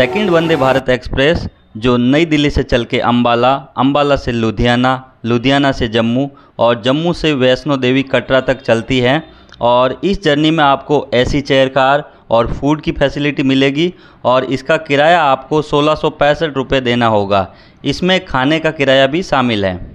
second वंदे Bharat express जो नई दिल्ली से चल के अम्बाला अम्बाला से लुधियाना लुधियाना से जम्मू और जम्मू से वैष्णो देवी कटरा तक चलती है और इस जर्नी में आपको ऐसी चेयर कार और फूड की फैसिलिटी मिलेगी और इसका किराया आपको सोलह सौ देना होगा इसमें खाने का किराया भी शामिल है